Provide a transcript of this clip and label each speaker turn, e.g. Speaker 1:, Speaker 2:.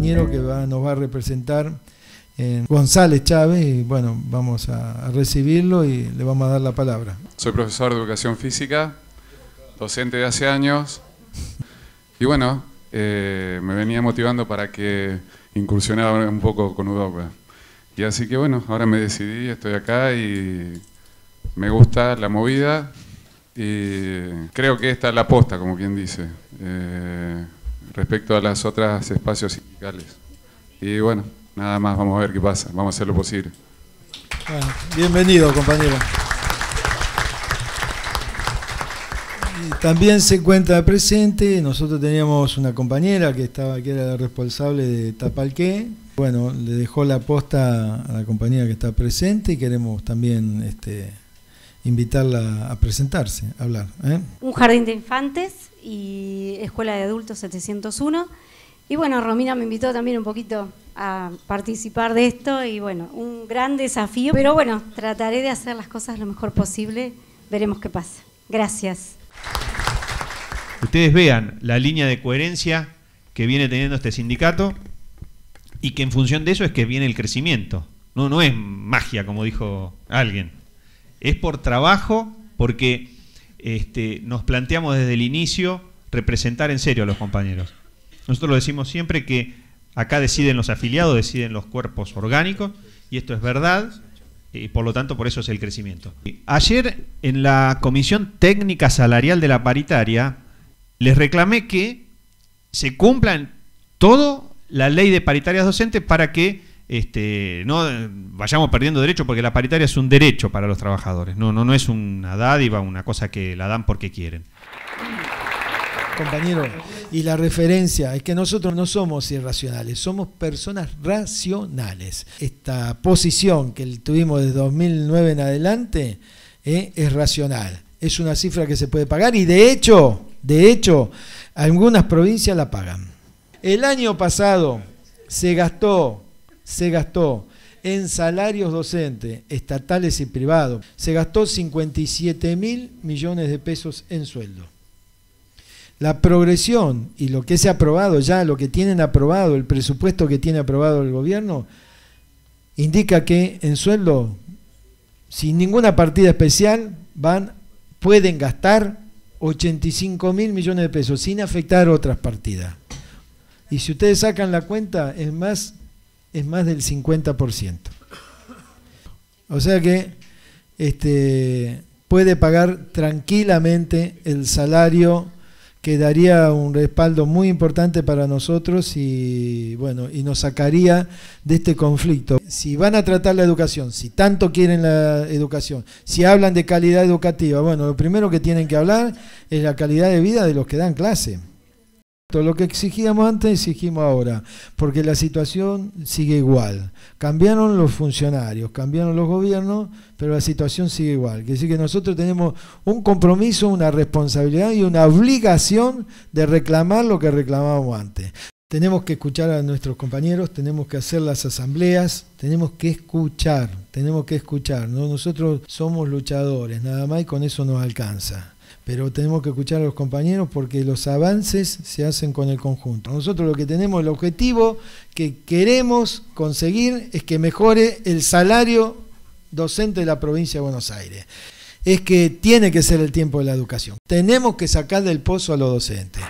Speaker 1: que nos va a representar, eh, González Chávez, y bueno, vamos a, recibirlo y le vamos a dar la
Speaker 2: palabra. Soy profesor de educación física, docente de hace años, y bueno, eh, me venía motivando para que incursionara un poco con Udoca. Y así que bueno, ahora me decidí, estoy acá y me gusta la movida y creo que esta es la aposta, como quien dice. Eh, respecto a las otras espacios sindicales. Y bueno, nada más, vamos a ver qué pasa, vamos a hacer lo posible.
Speaker 1: bienvenido, compañero. también se encuentra presente, nosotros teníamos una compañera que estaba que era la responsable de Tapalqué. Bueno, le dejó la posta a la compañera que está presente y queremos también este, invitarla a presentarse, a hablar. ¿eh?
Speaker 2: Un jardín de infantes y escuela de adultos 701. Y bueno, Romina me invitó también un poquito a participar de esto y bueno, un gran desafío, pero bueno, trataré de hacer las cosas lo mejor posible, veremos qué pasa. Gracias.
Speaker 3: Ustedes vean la línea de coherencia que viene teniendo este sindicato y que en función de eso es que viene el crecimiento. No, no es magia, como dijo alguien es por trabajo, porque este, nos planteamos desde el inicio representar en serio a los compañeros. Nosotros lo decimos siempre que acá deciden los afiliados, deciden los cuerpos orgánicos, y esto es verdad, y por lo tanto por eso es el crecimiento. Ayer en la Comisión Técnica Salarial de la Paritaria les reclamé que se cumplan todo la ley de paritarias docentes para que este, no vayamos perdiendo derecho porque la paritaria es un derecho para los trabajadores, no, no, no es una dádiva, una cosa que la dan porque quieren.
Speaker 1: Compañero, y la referencia es que nosotros no somos irracionales, somos personas racionales. Esta posición que tuvimos desde 2009 en adelante eh, es racional, es una cifra que se puede pagar y de hecho, de hecho, algunas provincias la pagan. El año pasado se gastó se gastó en salarios docentes estatales y privados, se gastó 57 mil millones de pesos en sueldo. La progresión y lo que se ha aprobado ya, lo que tienen aprobado, el presupuesto que tiene aprobado el gobierno, indica que en sueldo, sin ninguna partida especial, van, pueden gastar 85 mil millones de pesos sin afectar otras partidas. Y si ustedes sacan la cuenta, es más es más del 50%. O sea que este, puede pagar tranquilamente el salario que daría un respaldo muy importante para nosotros y bueno, y nos sacaría de este conflicto. Si van a tratar la educación, si tanto quieren la educación, si hablan de calidad educativa, bueno, lo primero que tienen que hablar es la calidad de vida de los que dan clase lo que exigíamos antes exigimos ahora, porque la situación sigue igual. Cambiaron los funcionarios, cambiaron los gobiernos, pero la situación sigue igual. Quiere decir que nosotros tenemos un compromiso, una responsabilidad y una obligación de reclamar lo que reclamábamos antes. Tenemos que escuchar a nuestros compañeros, tenemos que hacer las asambleas, tenemos que escuchar, tenemos que escuchar. Nosotros somos luchadores, nada más y con eso nos alcanza pero tenemos que escuchar a los compañeros porque los avances se hacen con el conjunto. Nosotros lo que tenemos, el objetivo que queremos conseguir es que mejore el salario docente de la provincia de Buenos Aires. Es que tiene que ser el tiempo de la educación. Tenemos que sacar del pozo a los docentes.